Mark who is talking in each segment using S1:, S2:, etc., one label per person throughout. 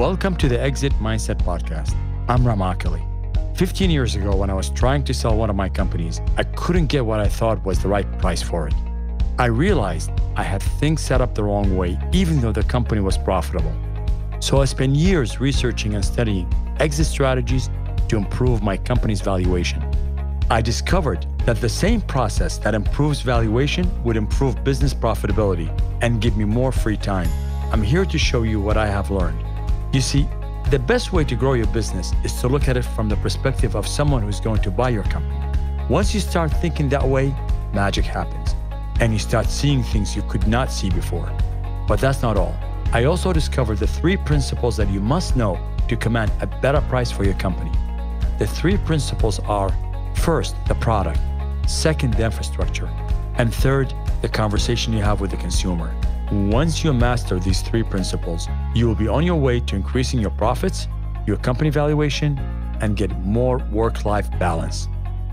S1: Welcome to the Exit Mindset Podcast. I'm Ram Akali. 15 years ago, when I was trying to sell one of my companies, I couldn't get what I thought was the right price for it. I realized I had things set up the wrong way, even though the company was profitable. So I spent years researching and studying exit strategies to improve my company's valuation. I discovered that the same process that improves valuation would improve business profitability and give me more free time. I'm here to show you what I have learned you see, the best way to grow your business is to look at it from the perspective of someone who's going to buy your company. Once you start thinking that way, magic happens and you start seeing things you could not see before. But that's not all. I also discovered the three principles that you must know to command a better price for your company. The three principles are first, the product, second, the infrastructure, and third, the conversation you have with the consumer. Once you master these three principles, you will be on your way to increasing your profits, your company valuation, and get more work life balance.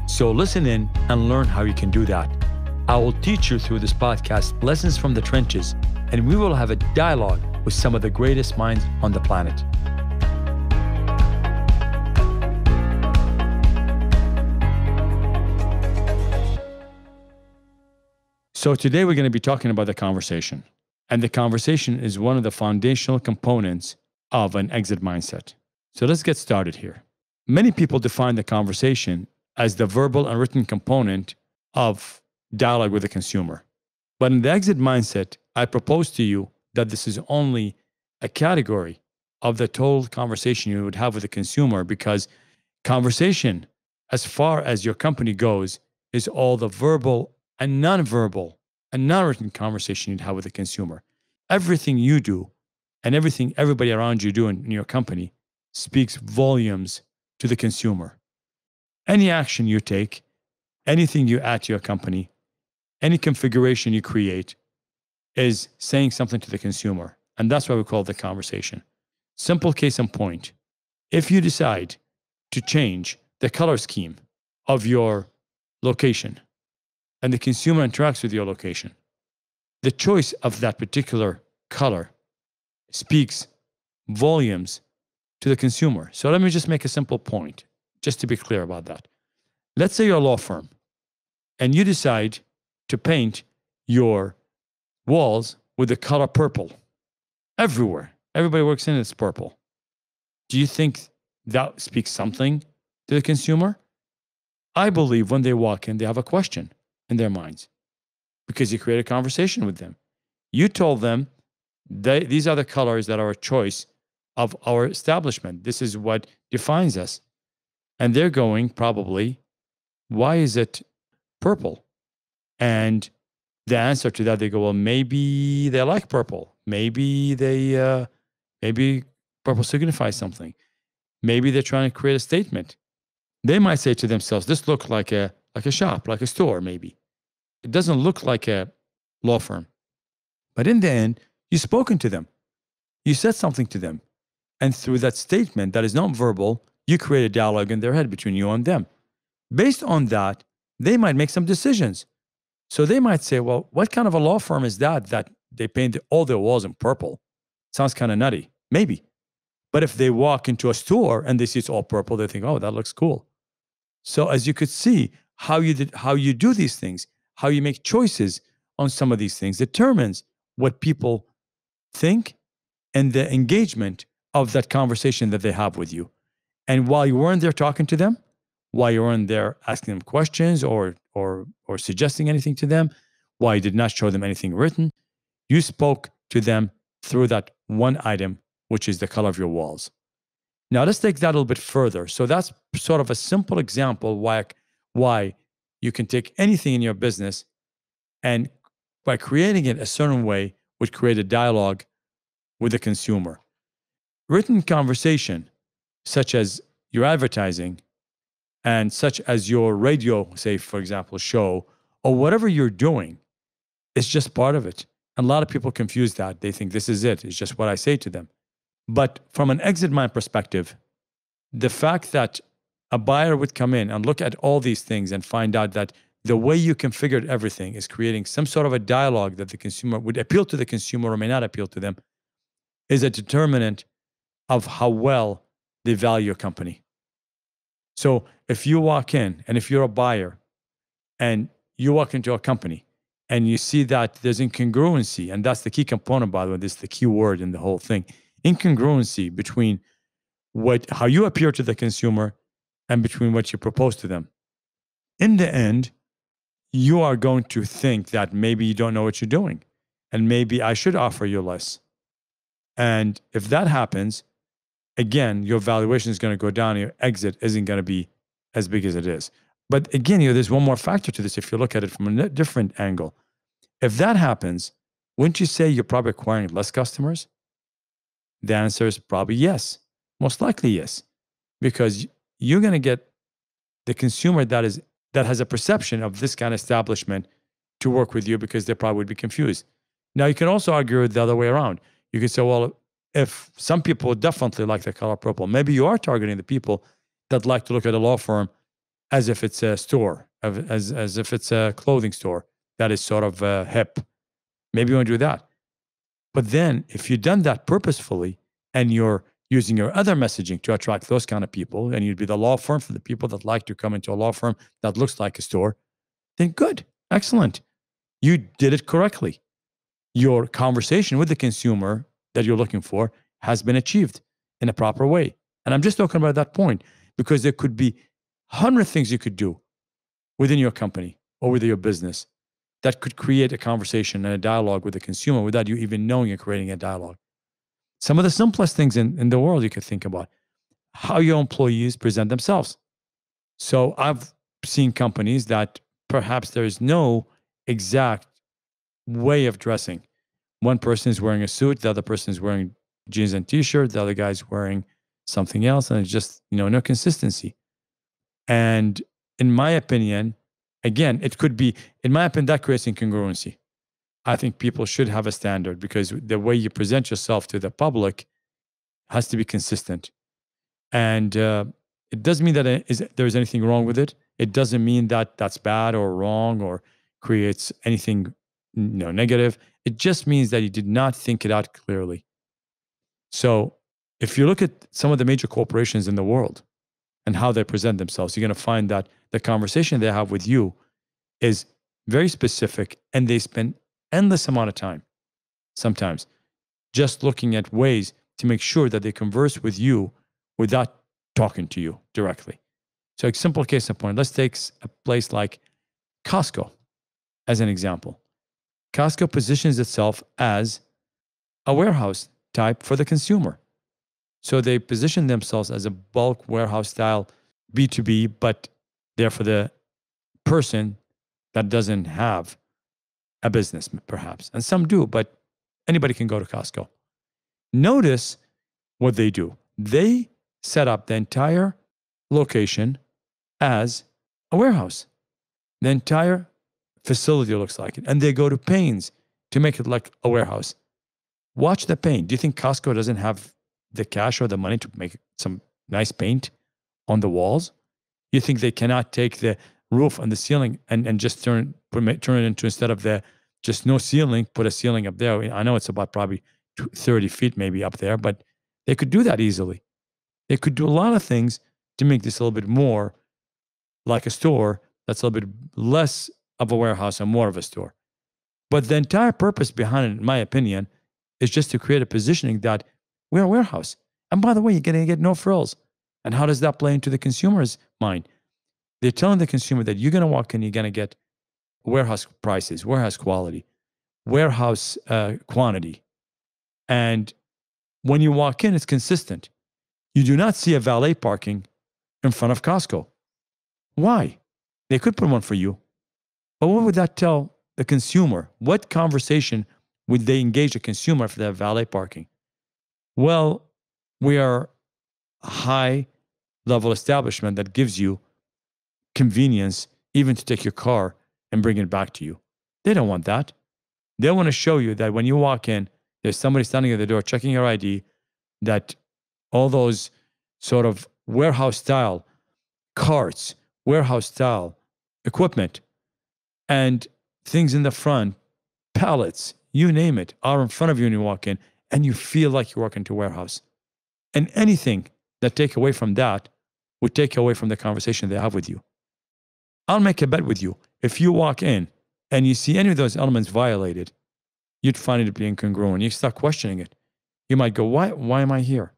S1: So listen in and learn how you can do that. I will teach you through this podcast lessons from the trenches, and we will have a dialogue with some of the greatest minds on the planet. So, today we're going to be talking about the conversation. And the conversation is one of the foundational components of an exit mindset. So let's get started here. Many people define the conversation as the verbal and written component of dialogue with the consumer. But in the exit mindset, I propose to you that this is only a category of the total conversation you would have with the consumer because conversation, as far as your company goes, is all the verbal and nonverbal a conversation you'd have with the consumer. Everything you do and everything everybody around you do in, in your company speaks volumes to the consumer. Any action you take, anything you add to your company, any configuration you create is saying something to the consumer. And that's why we call it the conversation. Simple case in point. If you decide to change the color scheme of your location and the consumer interacts with your location. The choice of that particular color speaks volumes to the consumer. So let me just make a simple point, just to be clear about that. Let's say you're a law firm and you decide to paint your walls with the color purple everywhere. Everybody works in it's purple. Do you think that speaks something to the consumer? I believe when they walk in, they have a question in their minds because you create a conversation with them. You told them these are the colors that are a choice of our establishment. This is what defines us. And they're going, probably, why is it purple? And the answer to that, they go, well, maybe they like purple. Maybe they, uh, maybe purple signifies something. Maybe they're trying to create a statement. They might say to themselves, this looks like a like a shop, like a store, maybe. It doesn't look like a law firm. But in the end, you've spoken to them, you said something to them. And through that statement that is not verbal, you create a dialogue in their head between you and them. Based on that, they might make some decisions. So they might say, well, what kind of a law firm is that that they paint all their walls in purple? Sounds kind of nutty. Maybe. But if they walk into a store and they see it's all purple, they think, oh, that looks cool. So as you could see, how you did, how you do these things, how you make choices on some of these things determines what people think and the engagement of that conversation that they have with you. And while you weren't there talking to them, while you weren't there asking them questions or or or suggesting anything to them, while you did not show them anything written, you spoke to them through that one item, which is the color of your walls. Now let's take that a little bit further. So that's sort of a simple example why why you can take anything in your business and by creating it a certain way would create a dialogue with the consumer. Written conversation, such as your advertising and such as your radio, say, for example, show, or whatever you're doing, is just part of it. And a lot of people confuse that. They think this is it, it's just what I say to them. But from an exit mind perspective, the fact that a buyer would come in and look at all these things and find out that the way you configured everything is creating some sort of a dialogue that the consumer would appeal to the consumer or may not appeal to them is a determinant of how well they value a company. So if you walk in and if you're a buyer and you walk into a company and you see that there's incongruency, and that's the key component, by the way, this is the key word in the whole thing incongruency between what how you appear to the consumer and between what you propose to them. In the end, you are going to think that maybe you don't know what you're doing and maybe I should offer you less. And if that happens, again, your valuation is going to go down and your exit isn't going to be as big as it is. But again, you know, there's one more factor to this if you look at it from a different angle. If that happens, wouldn't you say you're probably acquiring less customers? The answer is probably yes, most likely yes, because you're going to get the consumer that is that has a perception of this kind of establishment to work with you because they probably would be confused. Now you can also argue the other way around. You can say, well, if some people definitely like the color purple, maybe you are targeting the people that like to look at a law firm as if it's a store, as as if it's a clothing store that is sort of uh, hip. Maybe you want to do that. But then, if you've done that purposefully and you're using your other messaging to attract those kind of people, and you'd be the law firm for the people that like to come into a law firm that looks like a store, then good, excellent. You did it correctly. Your conversation with the consumer that you're looking for has been achieved in a proper way. And I'm just talking about that point because there could be 100 things you could do within your company or within your business that could create a conversation and a dialogue with the consumer without you even knowing you're creating a dialogue some of the simplest things in, in the world you could think about how your employees present themselves so i've seen companies that perhaps there is no exact way of dressing one person is wearing a suit the other person is wearing jeans and t-shirt the other guy's wearing something else and it's just you know no consistency and in my opinion again it could be in my opinion that creates incongruency I think people should have a standard because the way you present yourself to the public has to be consistent. And uh, it doesn't mean that is, there's anything wrong with it. It doesn't mean that that's bad or wrong or creates anything you know, negative. It just means that you did not think it out clearly. So if you look at some of the major corporations in the world and how they present themselves, you're going to find that the conversation they have with you is very specific and they spend endless amount of time sometimes just looking at ways to make sure that they converse with you without talking to you directly. So, a simple case in point, let's take a place like Costco as an example. Costco positions itself as a warehouse type for the consumer. So, they position themselves as a bulk warehouse style B2B, but they're for the person that doesn't have a business, perhaps, and some do, but anybody can go to Costco. Notice what they do. They set up the entire location as a warehouse. The entire facility looks like it. And they go to pains to make it like a warehouse. Watch the paint. Do you think Costco doesn't have the cash or the money to make some nice paint on the walls? You think they cannot take the roof and the ceiling and and just turn turn it into instead of the just no ceiling put a ceiling up there i know it's about probably 30 feet maybe up there but they could do that easily they could do a lot of things to make this a little bit more like a store that's a little bit less of a warehouse and more of a store but the entire purpose behind it in my opinion is just to create a positioning that we're a warehouse and by the way you're going to get no frills and how does that play into the consumer's mind they're telling the consumer that you're going to walk in, you're going to get warehouse prices, warehouse quality, warehouse uh, quantity. And when you walk in, it's consistent. You do not see a valet parking in front of Costco. Why? They could put one for you. But what would that tell the consumer? What conversation would they engage the consumer if they have valet parking? Well, we are a high level establishment that gives you convenience even to take your car and bring it back to you. They don't want that. They want to show you that when you walk in, there's somebody standing at the door checking your ID, that all those sort of warehouse style carts, warehouse style equipment, and things in the front, pallets, you name it, are in front of you when you walk in, and you feel like you walk into a warehouse. And anything that take away from that would take away from the conversation they have with you. I'll make a bet with you. If you walk in and you see any of those elements violated, you'd find it to be incongruent. You start questioning it. You might go, why, why am I here?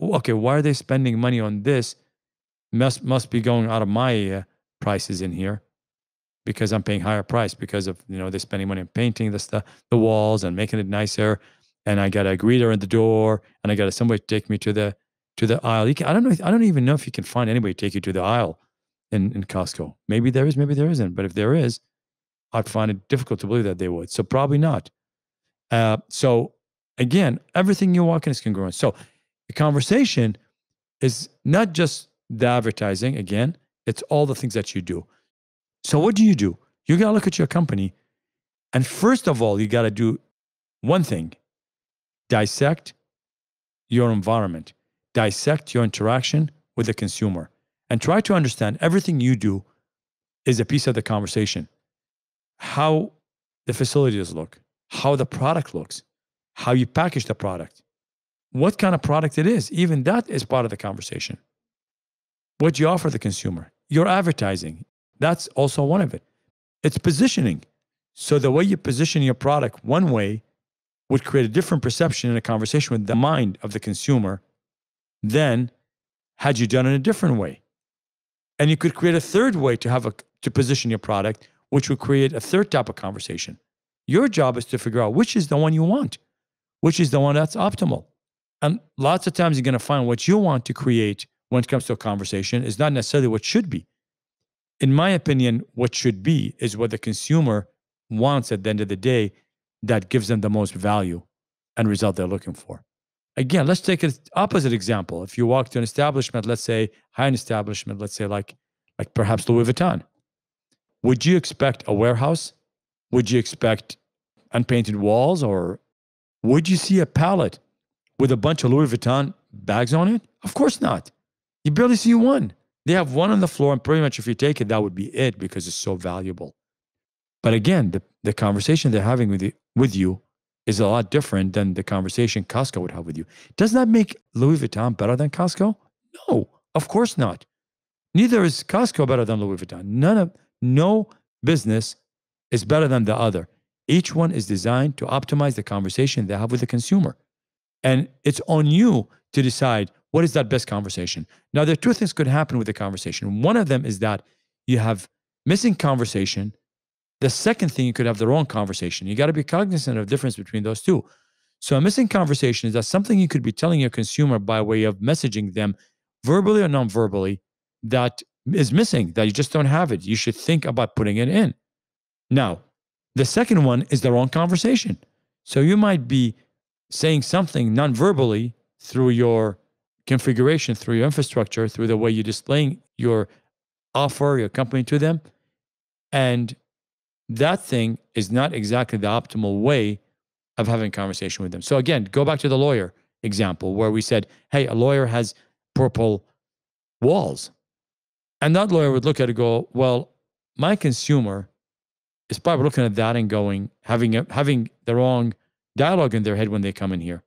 S1: Okay, why are they spending money on this? Must, must be going out of my uh, prices in here because I'm paying higher price because of, you know, they're spending money on painting the stuff, the walls and making it nicer. And I got a greeter at the door and I got somebody to take me to the, to the aisle. Can, I don't know. I don't even know if you can find anybody to take you to the aisle in, in Costco. Maybe there is, maybe there isn't. But if there is, I'd find it difficult to believe that they would. So probably not. Uh, so again, everything you walk in is congruent. So the conversation is not just the advertising, again, it's all the things that you do. So what do you do? You gotta look at your company. And first of all, you gotta do one thing dissect your environment, dissect your interaction with the consumer and try to understand everything you do is a piece of the conversation. How the facilities look, how the product looks, how you package the product, what kind of product it is. Even that is part of the conversation. What you offer the consumer, your advertising, that's also one of it. It's positioning. So the way you position your product one way would create a different perception in a conversation with the mind of the consumer than had you done it a different way. And you could create a third way to have a to position your product, which would create a third type of conversation. Your job is to figure out which is the one you want, which is the one that's optimal. And lots of times you're going to find what you want to create when it comes to a conversation is not necessarily what should be. In my opinion, what should be is what the consumer wants at the end of the day that gives them the most value and result they're looking for again, let's take an opposite example. If you walk to an establishment, let's say high-end establishment, let's say like like perhaps Louis Vuitton, would you expect a warehouse? Would you expect unpainted walls, or would you see a pallet with a bunch of Louis Vuitton bags on it? Of course not. You barely see one. They have one on the floor, and pretty much if you take it, that would be it because it's so valuable. But again, the, the conversation they're having with you, with you is a lot different than the conversation Costco would have with you. Does that make Louis Vuitton better than Costco? No, of course not. Neither is Costco better than Louis Vuitton. None of no business is better than the other. Each one is designed to optimize the conversation they have with the consumer. And it's on you to decide what is that best conversation. Now, there are two things could happen with the conversation. One of them is that you have missing conversation the second thing, you could have the wrong conversation. You got to be cognizant of the difference between those two. So a missing conversation is that something you could be telling your consumer by way of messaging them verbally or non-verbally that is missing, that you just don't have it. You should think about putting it in. Now, the second one is the wrong conversation. So you might be saying something non-verbally through your configuration, through your infrastructure, through the way you're displaying your offer, your company to them. And that thing is not exactly the optimal way of having a conversation with them. So again, go back to the lawyer example where we said, hey, a lawyer has purple walls. And that lawyer would look at it go, well, my consumer is probably looking at that and going, having a, having the wrong dialogue in their head when they come in here.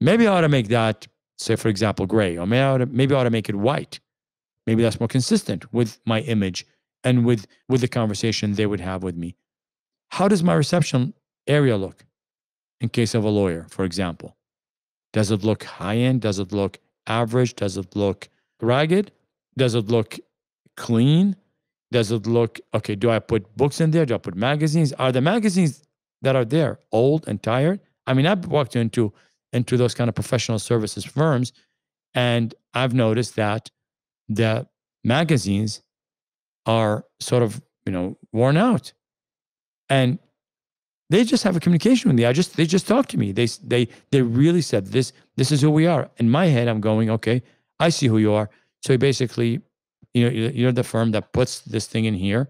S1: Maybe I ought to make that, say, for example, gray, or maybe I ought to, maybe I ought to make it white. Maybe that's more consistent with my image and with with the conversation they would have with me. How does my reception area look in case of a lawyer, for example? Does it look high end? Does it look average? Does it look ragged? Does it look clean? Does it look okay? Do I put books in there? Do I put magazines? Are the magazines that are there old and tired? I mean, I've walked into into those kind of professional services firms, and I've noticed that the magazines are sort of, you know, worn out. And they just have a communication with me. I just they just talk to me. They they they really said this this is who we are. In my head, I'm going, okay, I see who you are. So basically, you know, you're the firm that puts this thing in here.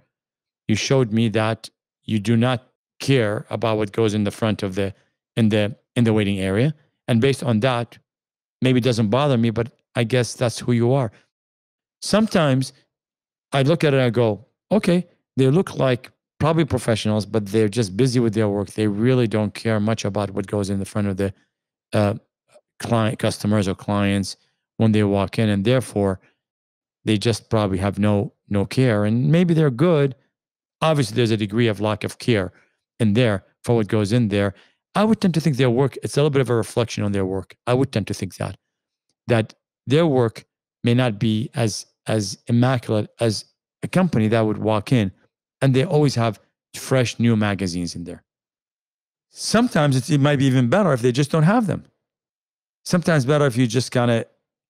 S1: You showed me that you do not care about what goes in the front of the in the in the waiting area. And based on that, maybe it doesn't bother me, but I guess that's who you are. Sometimes I look at it and I go, okay, they look like probably professionals, but they're just busy with their work. They really don't care much about what goes in the front of the uh, client, customers or clients when they walk in, and therefore they just probably have no no care. And maybe they're good. Obviously, there's a degree of lack of care in there for what goes in there. I would tend to think their work, it's a little bit of a reflection on their work. I would tend to think that, that their work may not be as as immaculate as a company that would walk in and they always have fresh new magazines in there. Sometimes it might be even better if they just don't have them. Sometimes better if you just kind of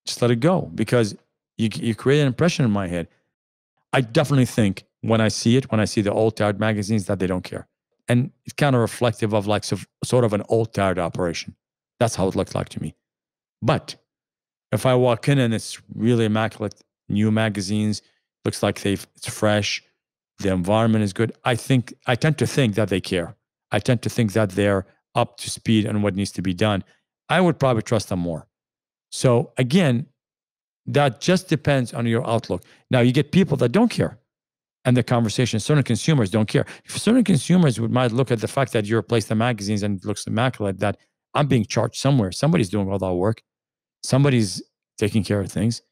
S1: just let it go because you, you create an impression in my head. I definitely think when I see it, when I see the old tired magazines, that they don't care. And it's kind of reflective of like so, sort of an old tired operation. That's how it looked like to me. But if I walk in and it's really immaculate new magazines. Looks like they've it's fresh. The environment is good. I think I tend to think that they care. I tend to think that they're up to speed on what needs to be done. I would probably trust them more. So again, that just depends on your outlook. Now you get people that don't care, and the conversation. Certain consumers don't care. Certain consumers would might look at the fact that you replace the magazines and it looks immaculate. That I'm being charged somewhere. Somebody's doing all that work. Somebody's taking care of things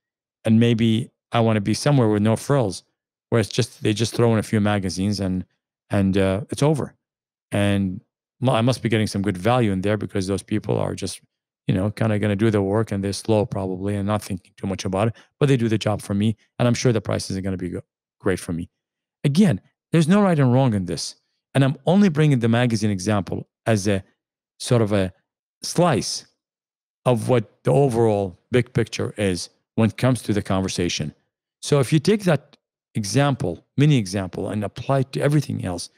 S1: and maybe I want to be somewhere with no frills, where it's just they just throw in a few magazines and and uh, it's over. And I must be getting some good value in there because those people are just you know kind of going to do their work and they're slow probably and not thinking too much about it, but they do the job for me, and I'm sure the price isn't going to be great for me. Again, there's no right and wrong in this, and I'm only bringing the magazine example as a sort of a slice of what the overall big picture is when it comes to the conversation. So if you take that example, mini example, and apply it to everything else,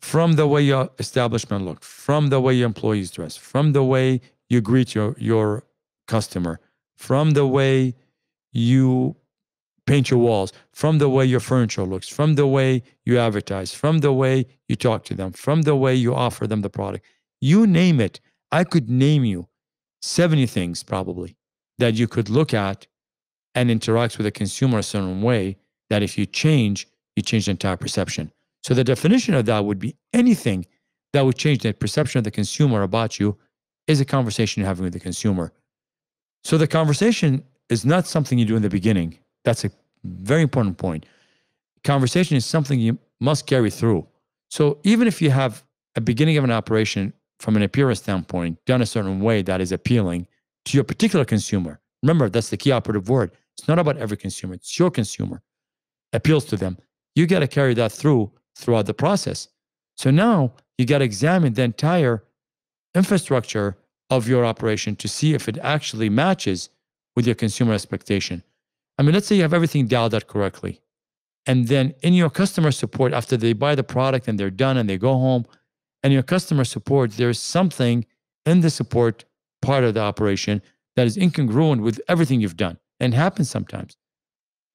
S1: from the way your establishment looks, from the way your employees dress, from the way you greet your, your customer, from the way you paint your walls, from the way your furniture looks, from the way you advertise, from the way you talk to them, from the way you offer them the product. You name it. I could name you 70 things probably that you could look at and interacts with the consumer a certain way that if you change, you change the entire perception. So the definition of that would be anything that would change the perception of the consumer about you is a conversation you're having with the consumer. So the conversation is not something you do in the beginning. That's a very important point. Conversation is something you must carry through. So even if you have a beginning of an operation from an appearance standpoint done a certain way that is appealing to your particular consumer, remember that's the key operative word. It's not about every consumer. It's your consumer. Appeals to them. You got to carry that through throughout the process. So now you got to examine the entire infrastructure of your operation to see if it actually matches with your consumer expectation. I mean, let's say you have everything dialed out correctly. And then in your customer support, after they buy the product and they're done and they go home, and your customer support, there's something in the support part of the operation that is incongruent with everything you've done and happens sometimes.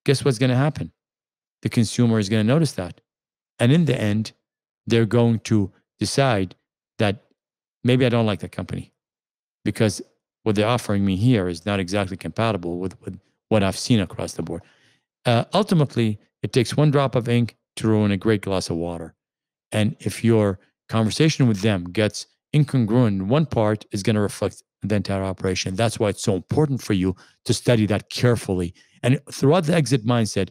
S1: Guess what's going to happen? The consumer is going to notice that. And in the end, they're going to decide that maybe I don't like that company because what they're offering me here is not exactly compatible with, with what I've seen across the board. Uh, ultimately, it takes one drop of ink to ruin a great glass of water. And if your conversation with them gets incongruent one part, is going to reflect the entire operation. That's why it's so important for you to study that carefully. And throughout the exit mindset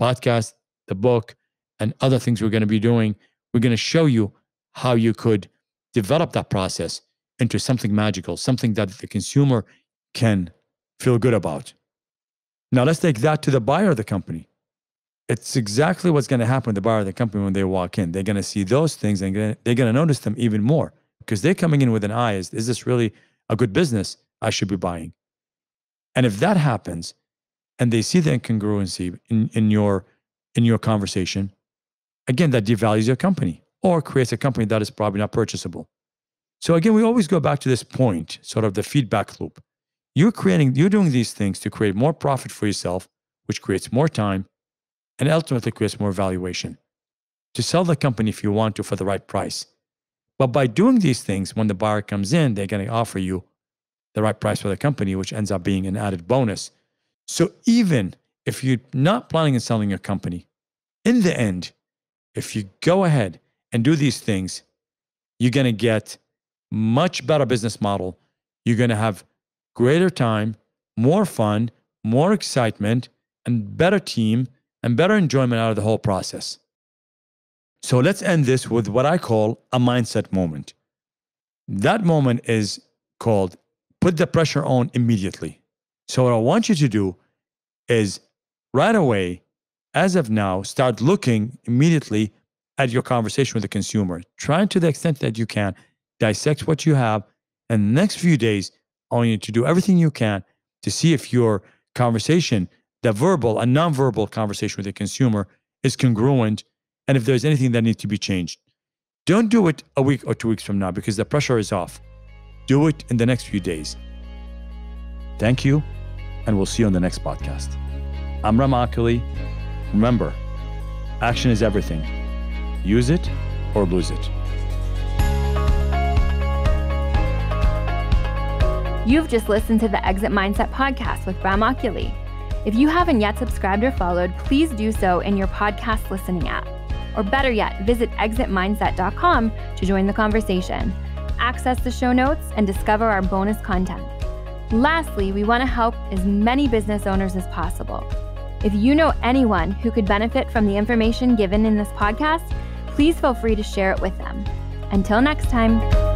S1: podcast, the book, and other things we're going to be doing, we're going to show you how you could develop that process into something magical, something that the consumer can feel good about. Now, let's take that to the buyer of the company. It's exactly what's going to happen to the buyer of the company when they walk in. They're going to see those things and they're going to notice them even more because they're coming in with an eye is, is this really a good business, I should be buying. And if that happens and they see the incongruency in, in your in your conversation, again, that devalues your company or creates a company that is probably not purchasable. So again, we always go back to this point, sort of the feedback loop. You're creating, you're doing these things to create more profit for yourself, which creates more time and ultimately creates more valuation. To sell the company if you want to for the right price. But by doing these things, when the buyer comes in, they're going to offer you the right price for the company, which ends up being an added bonus. So even if you're not planning on selling your company, in the end, if you go ahead and do these things, you're going to get much better business model. You're going to have greater time, more fun, more excitement, and better team and better enjoyment out of the whole process. So let's end this with what I call a mindset moment. That moment is called put the pressure on immediately. So, what I want you to do is right away, as of now, start looking immediately at your conversation with the consumer, trying to the extent that you can dissect what you have. And the next few days, I want you to do everything you can to see if your conversation, the verbal and nonverbal conversation with the consumer, is congruent and if there's anything that needs to be changed. Don't do it a week or two weeks from now because the pressure is off. Do it in the next few days. Thank you, and we'll see you on the next podcast. I'm Ram Remember, action is everything. Use it or lose it. You've just listened to the Exit Mindset podcast with Ram If you haven't yet subscribed or followed, please do so in your podcast listening app. Or better yet, visit exitmindset.com to join the conversation, access the show notes, and discover our bonus content. Lastly, we want to help as many business owners as possible. If you know anyone who could benefit from the information given in this podcast, please feel free to share it with them. Until next time.